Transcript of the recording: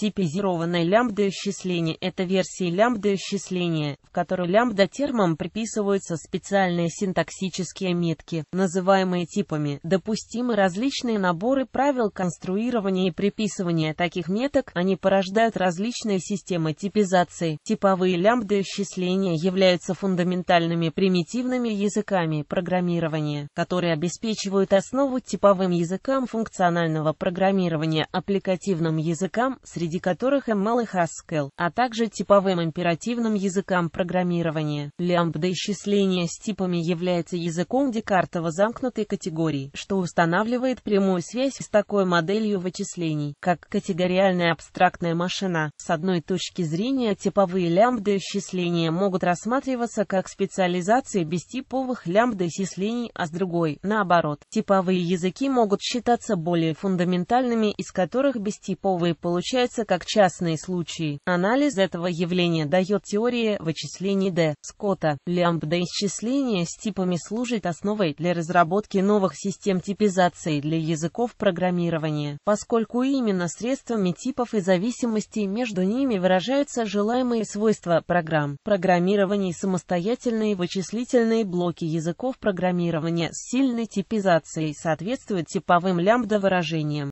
Типизированное лямбда-исчисление – это версия лямбда-исчисления, в которой лямбда-термам приписываются специальные синтаксические метки, называемые типами. Допустимы различные наборы правил конструирования и приписывания таких меток, они порождают различные системы типизации. Типовые лямбда-исчисления являются фундаментальными примитивными языками программирования, которые обеспечивают основу типовым языкам функционального программирования, аппликативным языкам, среди среди которых ML и Haskell, а также типовым императивным языкам программирования. Лямбда-исчисление с типами является языком Декартова замкнутой категории, что устанавливает прямую связь с такой моделью вычислений, как категориальная абстрактная машина. С одной точки зрения типовые лямбда-исчисления могут рассматриваться как специализации бестиповых лямбда-исчислений, а с другой, наоборот, типовые языки могут считаться более фундаментальными, из которых бестиповые получаются рассматривается как частные случаи. Анализ этого явления дает теория вычислений Д. Скотта. лямбда исчисления с типами служит основой для разработки новых систем типизации для языков программирования, поскольку именно средствами типов и зависимостей между ними выражаются желаемые свойства программ. Программирование самостоятельные вычислительные блоки языков программирования с сильной типизацией соответствуют типовым лямбда-выражениям.